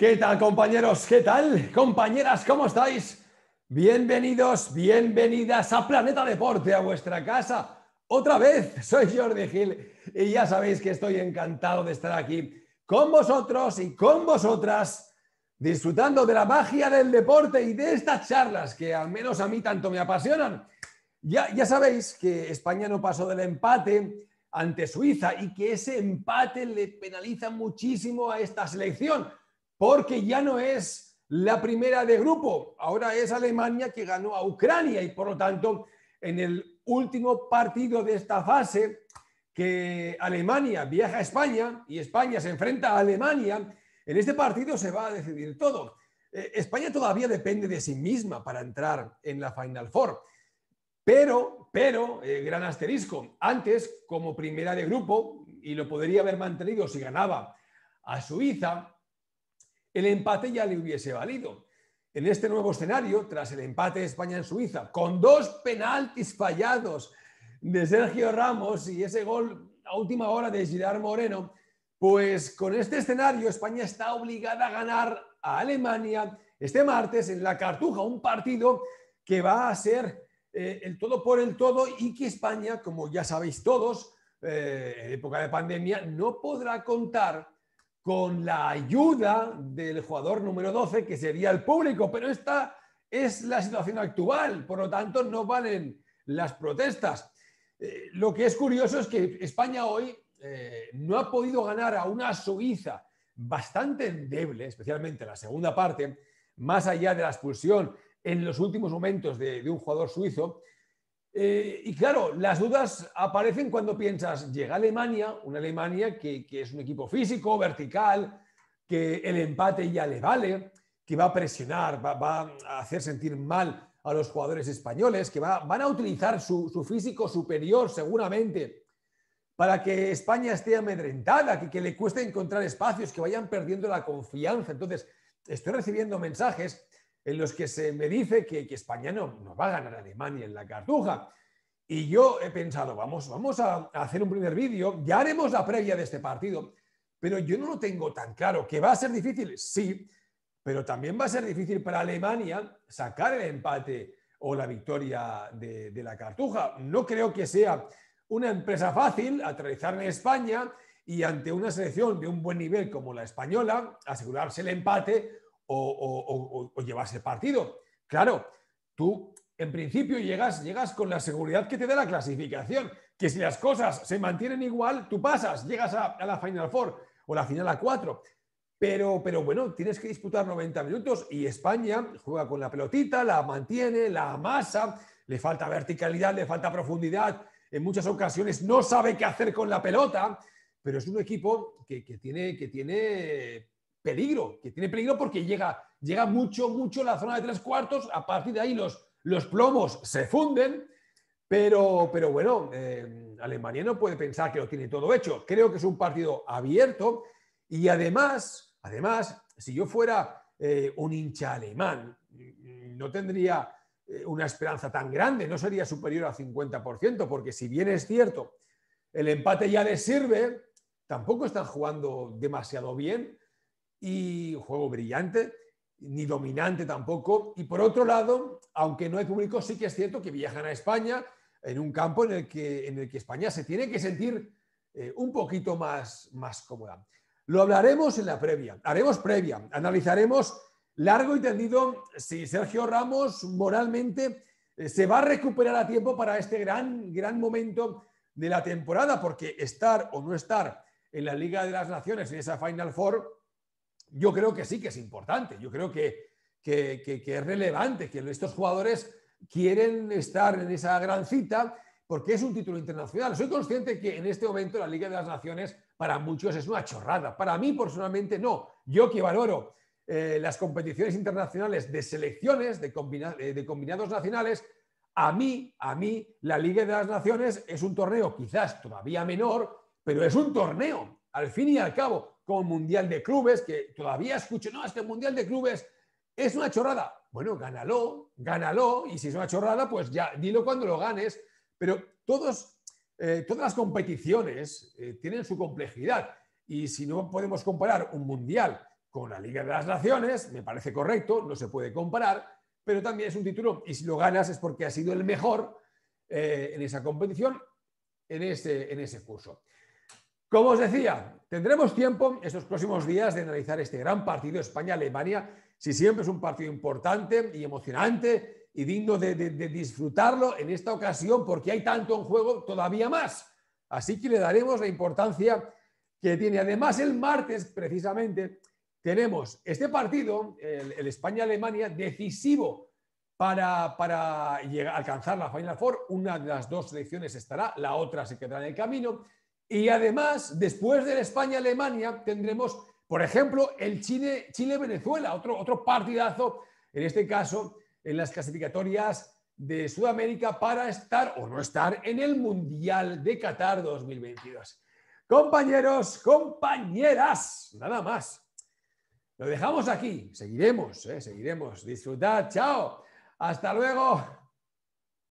¿Qué tal compañeros? ¿Qué tal? Compañeras, ¿cómo estáis? Bienvenidos, bienvenidas a Planeta Deporte, a vuestra casa. Otra vez, soy Jordi Gil y ya sabéis que estoy encantado de estar aquí con vosotros y con vosotras, disfrutando de la magia del deporte y de estas charlas que al menos a mí tanto me apasionan. Ya, ya sabéis que España no pasó del empate ante Suiza y que ese empate le penaliza muchísimo a esta selección porque ya no es la primera de grupo, ahora es Alemania que ganó a Ucrania y por lo tanto en el último partido de esta fase que Alemania viaja a España y España se enfrenta a Alemania, en este partido se va a decidir todo. Eh, España todavía depende de sí misma para entrar en la Final Four, pero, pero, eh, gran asterisco, antes como primera de grupo, y lo podría haber mantenido si ganaba a Suiza, el empate ya le hubiese valido. En este nuevo escenario, tras el empate de España en Suiza, con dos penaltis fallados de Sergio Ramos y ese gol a última hora de Girard Moreno, pues con este escenario España está obligada a ganar a Alemania este martes en la Cartuja, un partido que va a ser eh, el todo por el todo y que España, como ya sabéis todos, eh, en época de pandemia, no podrá contar con la ayuda del jugador número 12, que sería el público. Pero esta es la situación actual, por lo tanto no valen las protestas. Eh, lo que es curioso es que España hoy eh, no ha podido ganar a una Suiza bastante endeble, especialmente en la segunda parte, más allá de la expulsión en los últimos momentos de un jugador suizo, eh, y claro, las dudas aparecen cuando piensas, llega Alemania, una Alemania que, es un equipo físico, vertical, que el empate ya le vale, que va a presionar, va, a hacer sentir mal a los jugadores españoles, que van a utilizar su, físico superior seguramente para que España esté amedrentada, que le cueste encontrar espacios, que vayan perdiendo la confianza. Entonces, estoy recibiendo mensajes en los que se me dice que, España no, va a ganar a Alemania en la cartuja. Y yo he pensado, vamos, vamos a, hacer un primer vídeo, ya haremos la previa de este partido, pero yo no lo tengo tan claro. ¿Que va a ser difícil? Sí, pero también va a ser difícil para Alemania sacar el empate o la victoria de, la cartuja. No creo que sea una empresa fácil atravesar en España y ante una selección de un buen nivel como la española, asegurarse el empate o, o, el partido. Claro, tú en principio llegas, llegas con la seguridad que te da la clasificación, que si las cosas se mantienen igual, tú pasas, llegas a, la Final Four o la final a cuatro. Pero, bueno, tienes que disputar 90 minutos y España juega con la pelotita, la mantiene, la amasa, le falta verticalidad, le falta profundidad, en muchas ocasiones no sabe qué hacer con la pelota, pero es un equipo que, que tiene, que tiene peligro, que tiene peligro porque llega, llega mucho, mucho la zona de tres cuartos, a partir de ahí los, plomos se funden, pero, pero bueno, eh, Alemania no puede pensar que lo tiene todo hecho. Creo que es un partido abierto y además, además si yo fuera eh, un hincha alemán, no tendría eh, una esperanza tan grande, no sería superior al 50%, porque si bien es cierto, el empate ya les sirve, tampoco están jugando demasiado bien y juego brillante, ni dominante tampoco. Y por otro lado, aunque no hay público, sí que es cierto que viajan a España en un campo en el que, España se tiene que sentir eh, un poquito más, más cómoda. Lo hablaremos en la previa, haremos previa, analizaremos largo y tendido si Sergio Ramos moralmente eh, se va a recuperar a tiempo para este gran, gran momento de la temporada, porque estar o no estar en la Liga de las Naciones, en esa Final Four, yo creo que sí que es importante, yo creo que, es relevante, que estos jugadores quieren estar en esa gran cita porque es un título internacional. Soy consciente que en este momento la Liga de las Naciones para muchos es una chorrada. Para mí personalmente no. Yo que valoro eh, las competiciones internacionales de selecciones, de, eh, de combinados nacionales, a mí, a mí, la Liga de las Naciones es un torneo quizás todavía menor, pero es un torneo. Al fin y al cabo, como Mundial de Clubes, que todavía escucho, no, este Mundial de Clubes es una chorrada. Bueno, gánalo, gánalo, y si es una chorrada, pues ya dilo cuando lo ganes. Pero eh, todas las competiciones eh, tienen su complejidad. Y si no podemos comparar un mundial con la Liga de las Naciones, me parece correcto, no se puede comparar, pero también es un título. Y si lo ganas es porque has sido el mejor eh, en esa competición, en este, ese curso. Como os decía, tendremos tiempo estos próximos días de analizar este gran partido España-Alemania. Si siempre es un partido importante y emocionante y digno de, disfrutarlo en esta ocasión, porque hay tanto en juego, todavía más. Así que le daremos la importancia que tiene. Además, el martes, precisamente, tenemos este partido, el, España-Alemania, decisivo para, para llegar, alcanzar la Final Four. Una de las dos selecciones estará, la otra se quedará en el camino. Y además, después de España-Alemania, tendremos, por ejemplo, el Chile-Venezuela, otro, otro partidazo, en este caso, en las clasificatorias de Sudamérica para estar o no estar en el Mundial de Qatar 2022. Compañeros, compañeras, nada más. Lo dejamos aquí. Seguiremos, ¿eh? seguiremos. Disfrutad. Chao. Hasta luego.